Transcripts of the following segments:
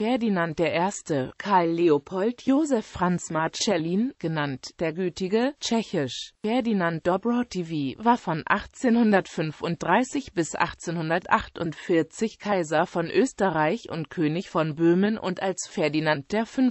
Ferdinand I., Karl Leopold Josef Franz Marcellin, genannt der Gütige, tschechisch, Ferdinand Dobrotivi, war von 1835 bis 1848 Kaiser von Österreich und König von Böhmen und als Ferdinand V.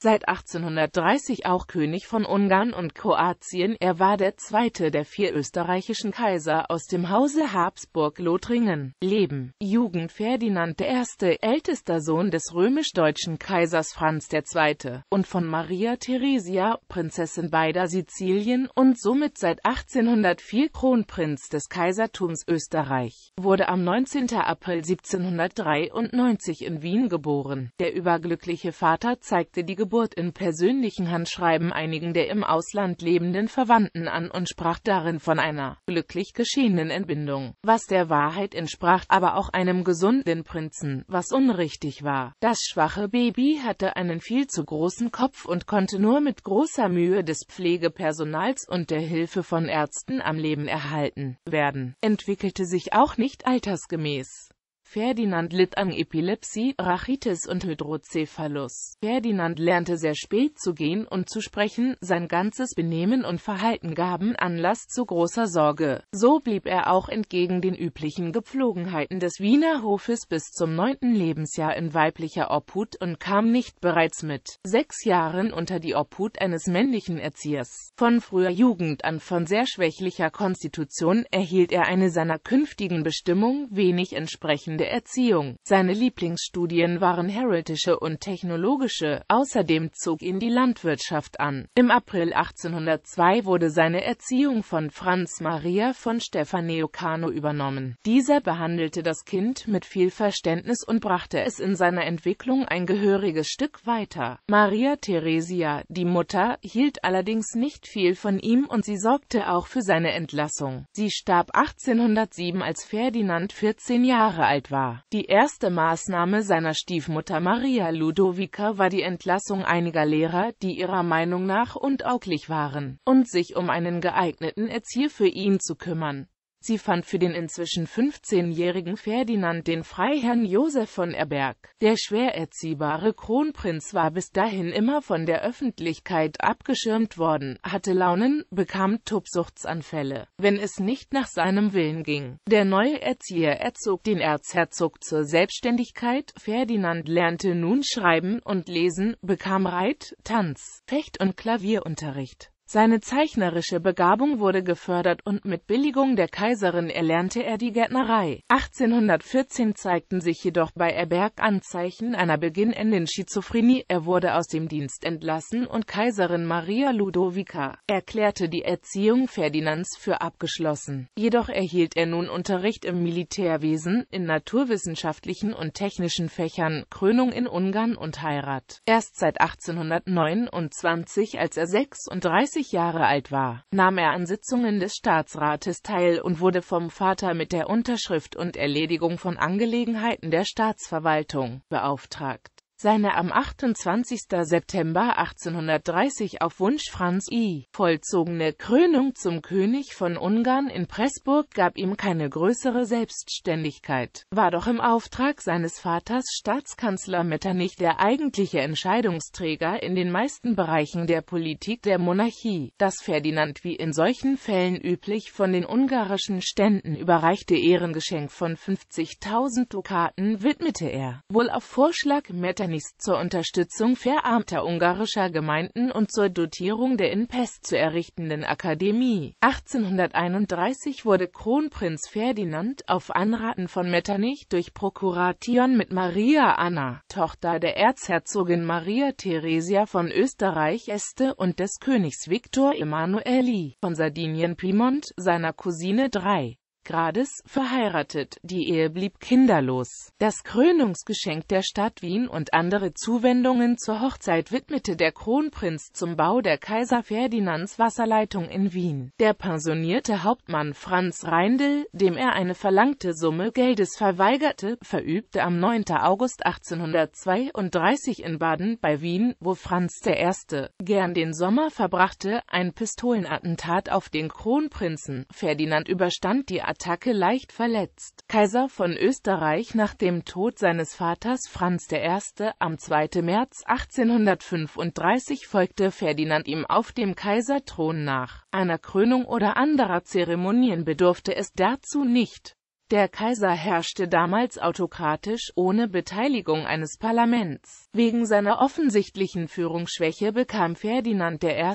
seit 1830 auch König von Ungarn und Kroatien. Er war der zweite der vier österreichischen Kaiser aus dem Hause Habsburg-Lothringen. Leben, Jugend Ferdinand I., ältester Sohn des römischen römisch-deutschen Kaisers Franz II. und von Maria Theresia, Prinzessin beider Sizilien und somit seit 1804 Kronprinz des Kaisertums Österreich, wurde am 19. April 1793 in Wien geboren. Der überglückliche Vater zeigte die Geburt in persönlichen Handschreiben einigen der im Ausland lebenden Verwandten an und sprach darin von einer glücklich geschehenen Entbindung, was der Wahrheit entsprach, aber auch einem gesunden Prinzen, was unrichtig war. Das schwache Baby hatte einen viel zu großen Kopf und konnte nur mit großer Mühe des Pflegepersonals und der Hilfe von Ärzten am Leben erhalten werden, entwickelte sich auch nicht altersgemäß. Ferdinand litt an Epilepsie, Rachitis und Hydrocephalus. Ferdinand lernte sehr spät zu gehen und zu sprechen, sein ganzes Benehmen und Verhalten gaben Anlass zu großer Sorge. So blieb er auch entgegen den üblichen Gepflogenheiten des Wiener Hofes bis zum neunten Lebensjahr in weiblicher Obhut und kam nicht bereits mit sechs Jahren unter die Obhut eines männlichen Erziehers. Von früher Jugend an von sehr schwächlicher Konstitution erhielt er eine seiner künftigen Bestimmung wenig entsprechende Erziehung. Seine Lieblingsstudien waren heraldische und technologische, außerdem zog ihn die Landwirtschaft an. Im April 1802 wurde seine Erziehung von Franz Maria von Stefaneo Cano übernommen. Dieser behandelte das Kind mit viel Verständnis und brachte es in seiner Entwicklung ein gehöriges Stück weiter. Maria Theresia, die Mutter, hielt allerdings nicht viel von ihm und sie sorgte auch für seine Entlassung. Sie starb 1807, als Ferdinand 14 Jahre alt verhindert war. Die erste Maßnahme seiner Stiefmutter Maria Ludovica war die Entlassung einiger Lehrer, die ihrer Meinung nach untauglich waren, und sich um einen geeigneten Erzieher für ihn zu kümmern. Sie fand für den inzwischen 15-jährigen Ferdinand den Freiherrn Josef von Erberg. Der schwer erziehbare Kronprinz war bis dahin immer von der Öffentlichkeit abgeschirmt worden, hatte Launen, bekam Tobsuchtsanfälle, wenn es nicht nach seinem Willen ging. Der neue Erzieher erzog den Erzherzog zur Selbstständigkeit, Ferdinand lernte nun Schreiben und Lesen, bekam Reit, Tanz, Fecht- und Klavierunterricht. Seine zeichnerische Begabung wurde gefördert und mit Billigung der Kaiserin erlernte er die Gärtnerei. 1814 zeigten sich jedoch bei Erberg Anzeichen einer beginnenden Schizophrenie, er wurde aus dem Dienst entlassen und Kaiserin Maria Ludovica erklärte die Erziehung Ferdinands für abgeschlossen. Jedoch erhielt er nun Unterricht im Militärwesen, in naturwissenschaftlichen und technischen Fächern, Krönung in Ungarn und Heirat. Erst seit 1829, als er 36 30 Jahre alt war, nahm er an Sitzungen des Staatsrates teil und wurde vom Vater mit der Unterschrift und Erledigung von Angelegenheiten der Staatsverwaltung beauftragt seine am 28. September 1830 auf Wunsch Franz I. vollzogene Krönung zum König von Ungarn in Pressburg gab ihm keine größere Selbstständigkeit, war doch im Auftrag seines Vaters Staatskanzler Metternich der eigentliche Entscheidungsträger in den meisten Bereichen der Politik der Monarchie. Das Ferdinand wie in solchen Fällen üblich von den ungarischen Ständen überreichte Ehrengeschenk von 50.000 Dukaten widmete er, wohl auf Vorschlag Metternich Verständnis zur Unterstützung verarmter ungarischer Gemeinden und zur Dotierung der in Pest zu errichtenden Akademie. 1831 wurde Kronprinz Ferdinand auf Anraten von Metternich durch Prokuration mit Maria Anna, Tochter der Erzherzogin Maria Theresia von Österreich Este und des Königs Viktor Emanueli von Sardinien-Piemont, seiner Cousine III. Grades, verheiratet, die Ehe blieb kinderlos. Das Krönungsgeschenk der Stadt Wien und andere Zuwendungen zur Hochzeit widmete der Kronprinz zum Bau der Kaiser Ferdinands Wasserleitung in Wien. Der pensionierte Hauptmann Franz Reindl, dem er eine verlangte Summe Geldes verweigerte, verübte am 9. August 1832 in Baden bei Wien, wo Franz I. gern den Sommer verbrachte, ein Pistolenattentat auf den Kronprinzen. Ferdinand überstand die Attacke leicht verletzt. Kaiser von Österreich nach dem Tod seines Vaters Franz I. am 2. März 1835 folgte Ferdinand ihm auf dem Kaiserthron nach. Einer Krönung oder anderer Zeremonien bedurfte es dazu nicht der Kaiser herrschte damals autokratisch, ohne Beteiligung eines Parlaments. Wegen seiner offensichtlichen Führungsschwäche bekam Ferdinand I.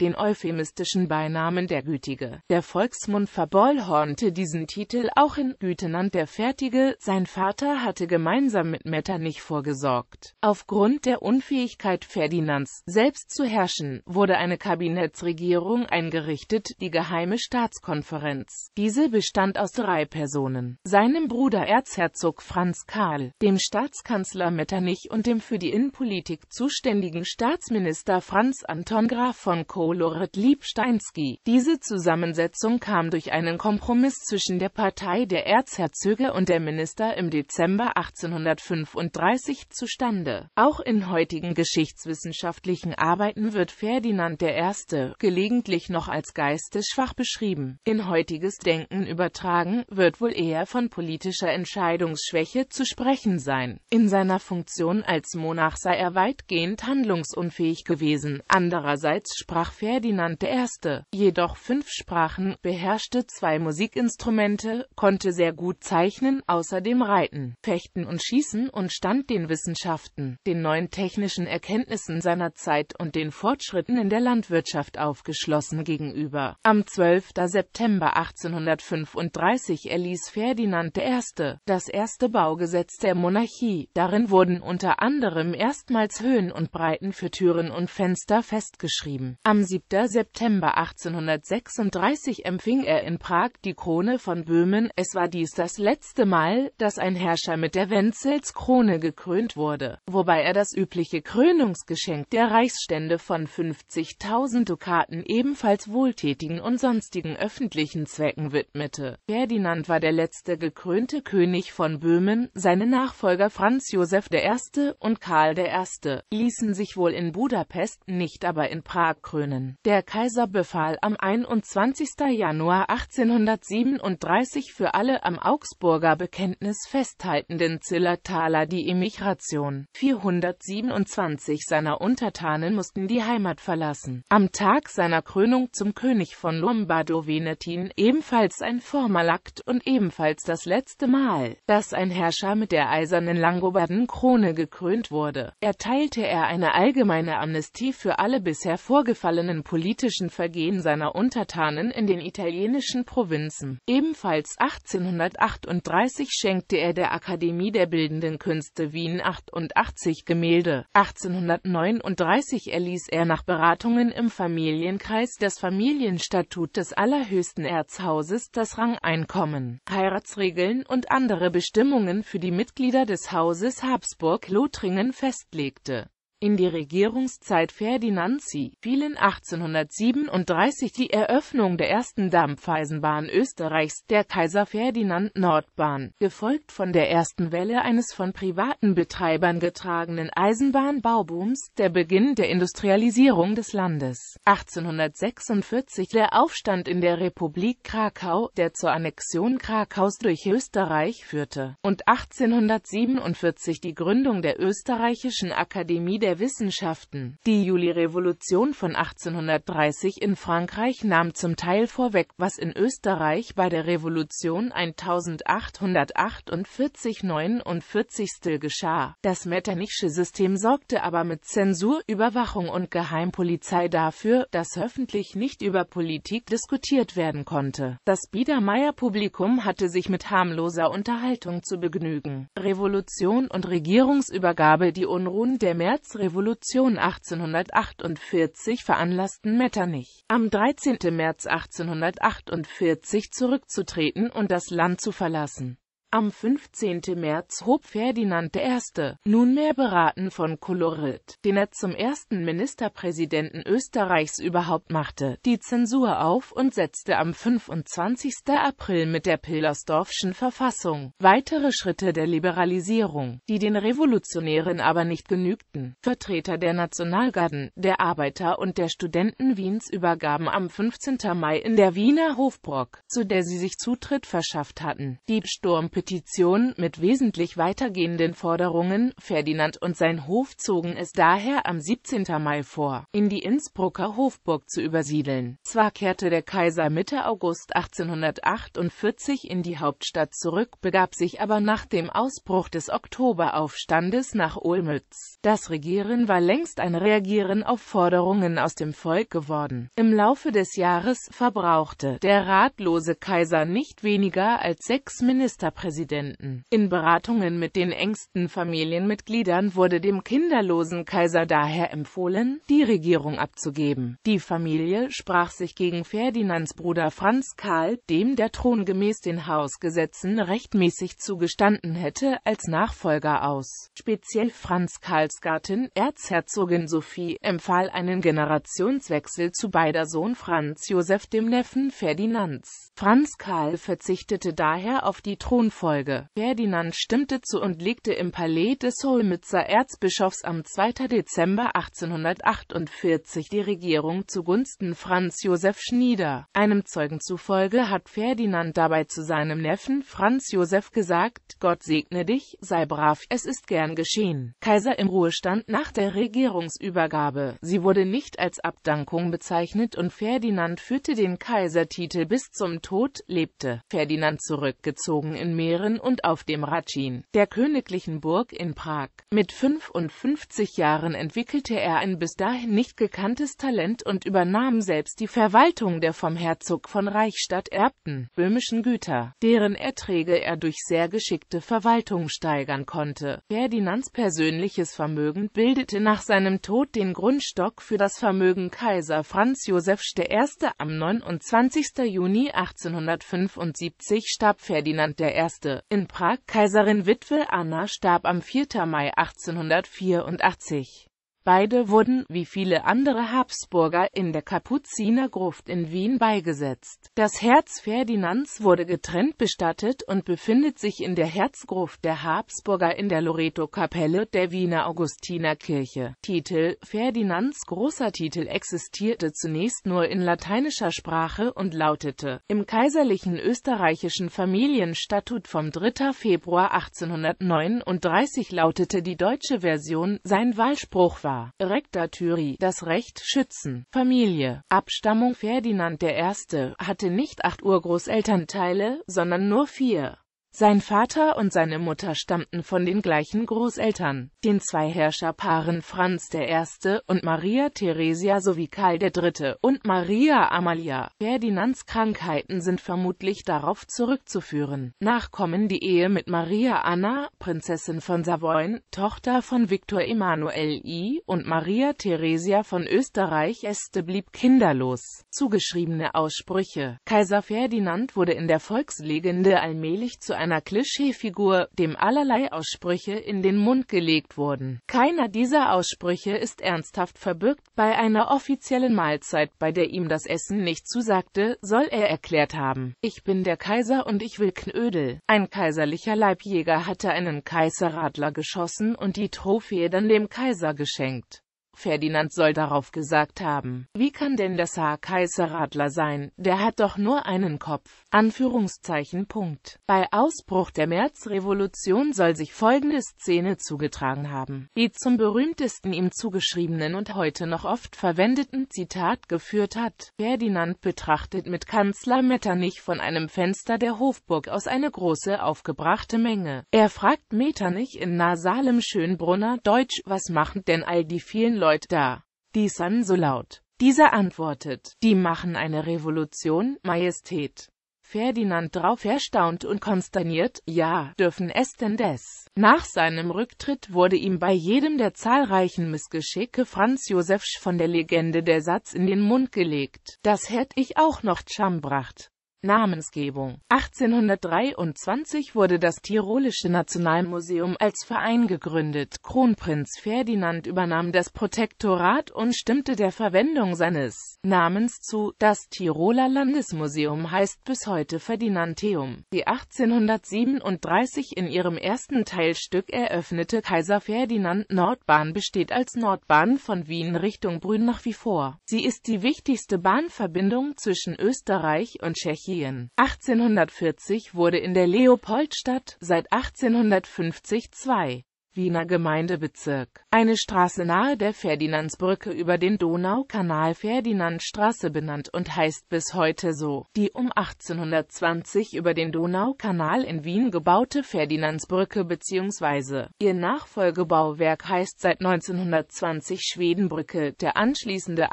den euphemistischen Beinamen der Gütige. Der Volksmund verbollhornte diesen Titel auch in Gütenand der Fertige, sein Vater hatte gemeinsam mit Metternich vorgesorgt. Aufgrund der Unfähigkeit Ferdinands, selbst zu herrschen, wurde eine Kabinettsregierung eingerichtet, die Geheime Staatskonferenz. Diese bestand aus drei Personen. Personen, seinem Bruder Erzherzog Franz Karl, dem Staatskanzler Metternich und dem für die Innenpolitik zuständigen Staatsminister Franz Anton Graf von Kolorit-Liebsteinski. Diese Zusammensetzung kam durch einen Kompromiss zwischen der Partei der Erzherzöge und der Minister im Dezember 1835 zustande. Auch in heutigen geschichtswissenschaftlichen Arbeiten wird Ferdinand I. gelegentlich noch als geistesschwach beschrieben. In heutiges Denken übertragen, wird wohl eher von politischer Entscheidungsschwäche zu sprechen sein. In seiner Funktion als Monarch sei er weitgehend handlungsunfähig gewesen. Andererseits sprach Ferdinand I. jedoch fünf Sprachen, beherrschte zwei Musikinstrumente, konnte sehr gut zeichnen, außerdem reiten, fechten und schießen und stand den Wissenschaften, den neuen technischen Erkenntnissen seiner Zeit und den Fortschritten in der Landwirtschaft aufgeschlossen gegenüber. Am 12. September 1835 erließ Ferdinand I., das erste Baugesetz der Monarchie. Darin wurden unter anderem erstmals Höhen und Breiten für Türen und Fenster festgeschrieben. Am 7. September 1836 empfing er in Prag die Krone von Böhmen. Es war dies das letzte Mal, dass ein Herrscher mit der Wenzelskrone gekrönt wurde, wobei er das übliche Krönungsgeschenk der Reichsstände von 50.000 Dukaten ebenfalls wohltätigen und sonstigen öffentlichen Zwecken widmete. Ferdinand war der letzte gekrönte König von Böhmen, seine Nachfolger Franz Josef I. und Karl I. ließen sich wohl in Budapest, nicht aber in Prag krönen. Der Kaiser befahl am 21. Januar 1837 für alle am Augsburger Bekenntnis festhaltenden Zillertaler die Emigration. 427 seiner Untertanen mussten die Heimat verlassen. Am Tag seiner Krönung zum König von Lombardo-Venetin, ebenfalls ein Formalakt und ebenfalls ebenfalls das letzte Mal, dass ein Herrscher mit der eisernen Langobardenkrone gekrönt wurde, erteilte er eine allgemeine Amnestie für alle bisher vorgefallenen politischen Vergehen seiner Untertanen in den italienischen Provinzen. Ebenfalls 1838 schenkte er der Akademie der Bildenden Künste Wien 88 Gemälde. 1839 erließ er nach Beratungen im Familienkreis das Familienstatut des allerhöchsten Erzhauses das Rangeinkommen. Heiratsregeln und andere Bestimmungen für die Mitglieder des Hauses Habsburg-Lothringen festlegte in die Regierungszeit Ferdinands sie fielen 1837 die Eröffnung der ersten Dampfeisenbahn Österreichs, der Kaiser Ferdinand Nordbahn, gefolgt von der ersten Welle eines von privaten Betreibern getragenen Eisenbahnbaubooms, der Beginn der Industrialisierung des Landes. 1846 der Aufstand in der Republik Krakau, der zur Annexion Krakaus durch Österreich führte, und 1847 die Gründung der Österreichischen Akademie der der Wissenschaften. Die Juli-Revolution von 1830 in Frankreich nahm zum Teil vorweg, was in Österreich bei der Revolution 1848-49 geschah. Das Metternichsche System sorgte aber mit Zensur, Überwachung und Geheimpolizei dafür, dass öffentlich nicht über Politik diskutiert werden konnte. Das Biedermeier Publikum hatte sich mit harmloser Unterhaltung zu begnügen. Revolution und Regierungsübergabe Die Unruhen der März Revolution 1848 veranlassten Metternich, am 13. März 1848 zurückzutreten und das Land zu verlassen am 15. März hob Ferdinand I., nunmehr beraten von Kolorit, den er zum ersten Ministerpräsidenten Österreichs überhaupt machte, die Zensur auf und setzte am 25. April mit der Pillersdorfschen Verfassung weitere Schritte der Liberalisierung, die den Revolutionären aber nicht genügten. Vertreter der Nationalgarden, der Arbeiter und der Studenten Wiens übergaben am 15. Mai in der Wiener Hofbrock, zu der sie sich Zutritt verschafft hatten, die Sturmpe Petition mit wesentlich weitergehenden Forderungen, Ferdinand und sein Hof zogen es daher am 17. Mai vor, in die Innsbrucker Hofburg zu übersiedeln. Zwar kehrte der Kaiser Mitte August 1848 in die Hauptstadt zurück, begab sich aber nach dem Ausbruch des Oktoberaufstandes nach Olmütz. Das Regieren war längst ein Reagieren auf Forderungen aus dem Volk geworden. Im Laufe des Jahres verbrauchte der ratlose Kaiser nicht weniger als sechs Ministerpräsidenten Präsidenten. In Beratungen mit den engsten Familienmitgliedern wurde dem kinderlosen Kaiser daher empfohlen, die Regierung abzugeben. Die Familie sprach sich gegen Ferdinands Bruder Franz Karl, dem der Thron gemäß den Hausgesetzen rechtmäßig zugestanden hätte, als Nachfolger aus. Speziell Franz Karls Gattin, Erzherzogin Sophie, empfahl einen Generationswechsel zu beider Sohn Franz Josef dem Neffen Ferdinands. Franz Karl verzichtete daher auf die Thronfolge Nachfolge. Ferdinand stimmte zu und legte im Palais des Olmützer Erzbischofs am 2. Dezember 1848 die Regierung zugunsten Franz Josef Schnieder. Einem Zeugen zufolge hat Ferdinand dabei zu seinem Neffen Franz Josef gesagt, Gott segne dich, sei brav, es ist gern geschehen. Kaiser im Ruhestand nach der Regierungsübergabe. Sie wurde nicht als Abdankung bezeichnet und Ferdinand führte den Kaisertitel bis zum Tod, lebte Ferdinand zurückgezogen in Meer Mähren und auf dem Hradschin, der königlichen Burg in Prag. Mit 55 Jahren entwickelte er ein bis dahin nicht gekanntes Talent und übernahm selbst die Verwaltung der vom Herzog von Reichstadt erbten böhmischen Güter, deren Erträge er durch sehr geschickte Verwaltung steigern konnte. Ferdinands persönliches Vermögen bildete nach seinem Tod den Grundstock für das Vermögen Kaiser Franz Joseph I. Am 29. Juni 1875 starb Ferdinand I. In Prag Kaiserin Witwe Anna starb am 4. Mai 1884 Beide wurden, wie viele andere Habsburger, in der Kapuzinergruft in Wien beigesetzt. Das Herz Ferdinands wurde getrennt bestattet und befindet sich in der Herzgruft der Habsburger in der Loreto-Kapelle der Wiener Augustinerkirche. Titel Ferdinands großer Titel existierte zunächst nur in lateinischer Sprache und lautete im kaiserlichen österreichischen Familienstatut vom 3. Februar 1839 lautete die deutsche Version, sein Wahlspruch war Rektor Rektatüri, das Recht schützen, Familie, Abstammung Ferdinand I. hatte nicht acht Urgroßelternteile, sondern nur vier. Sein Vater und seine Mutter stammten von den gleichen Großeltern, den zwei Herrscherpaaren Franz I. und Maria Theresia sowie Karl III. und Maria Amalia. Ferdinands Krankheiten sind vermutlich darauf zurückzuführen. Nachkommen die Ehe mit Maria Anna, Prinzessin von Savoyen, Tochter von Viktor Emanuel I. und Maria Theresia von Österreich Este blieb kinderlos. Zugeschriebene Aussprüche Kaiser Ferdinand wurde in der Volkslegende allmählich zu einer Klischeefigur, dem allerlei Aussprüche in den Mund gelegt wurden. Keiner dieser Aussprüche ist ernsthaft verbürgt. Bei einer offiziellen Mahlzeit, bei der ihm das Essen nicht zusagte, soll er erklärt haben, ich bin der Kaiser und ich will Knödel. Ein kaiserlicher Leibjäger hatte einen Kaiserradler geschossen und die Trophäe dann dem Kaiser geschenkt. Ferdinand soll darauf gesagt haben, wie kann denn das Haar Kaiserradler sein, der hat doch nur einen Kopf. Anführungszeichen Punkt. Bei Ausbruch der Märzrevolution soll sich folgende Szene zugetragen haben, die zum berühmtesten ihm zugeschriebenen und heute noch oft verwendeten Zitat geführt hat. Ferdinand betrachtet mit Kanzler Metternich von einem Fenster der Hofburg aus eine große aufgebrachte Menge. Er fragt Metternich in nasalem Schönbrunner Deutsch, was machen denn all die vielen Leute da. Die san so laut. Dieser antwortet, die machen eine Revolution, Majestät. Ferdinand drauf erstaunt und konsterniert, ja, dürfen es denn des? Nach seinem Rücktritt wurde ihm bei jedem der zahlreichen Missgeschicke Franz Josefs von der Legende der Satz in den Mund gelegt, das hätt ich auch noch Cham bracht. Namensgebung 1823 wurde das Tirolische Nationalmuseum als Verein gegründet. Kronprinz Ferdinand übernahm das Protektorat und stimmte der Verwendung seines Namens zu. Das Tiroler Landesmuseum heißt bis heute Ferdinandeum. Die 1837 in ihrem ersten Teilstück eröffnete Kaiser Ferdinand Nordbahn besteht als Nordbahn von Wien Richtung Brünn nach wie vor. Sie ist die wichtigste Bahnverbindung zwischen Österreich und Tschechien Tschechien. 1840 wurde in der Leopoldstadt seit 1850 zwei Wiener Gemeindebezirk. Eine Straße nahe der Ferdinandsbrücke über den Donaukanal Ferdinandstraße benannt und heißt bis heute so. Die um 1820 über den Donaukanal in Wien gebaute Ferdinandsbrücke bzw. ihr Nachfolgebauwerk heißt seit 1920 Schwedenbrücke, der anschließende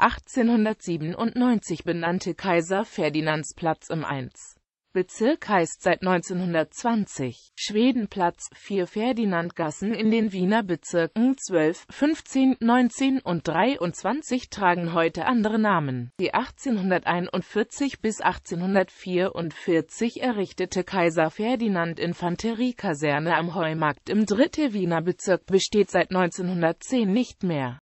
1897 benannte Kaiser Ferdinandsplatz im 1. Bezirk heißt seit 1920 Schwedenplatz 4 Ferdinandgassen in den Wiener Bezirken 12, 15, 19 und 23 tragen heute andere Namen. Die 1841 bis 1844 errichtete Kaiser Ferdinand Infanteriekaserne am Heumarkt im 3. Wiener Bezirk besteht seit 1910 nicht mehr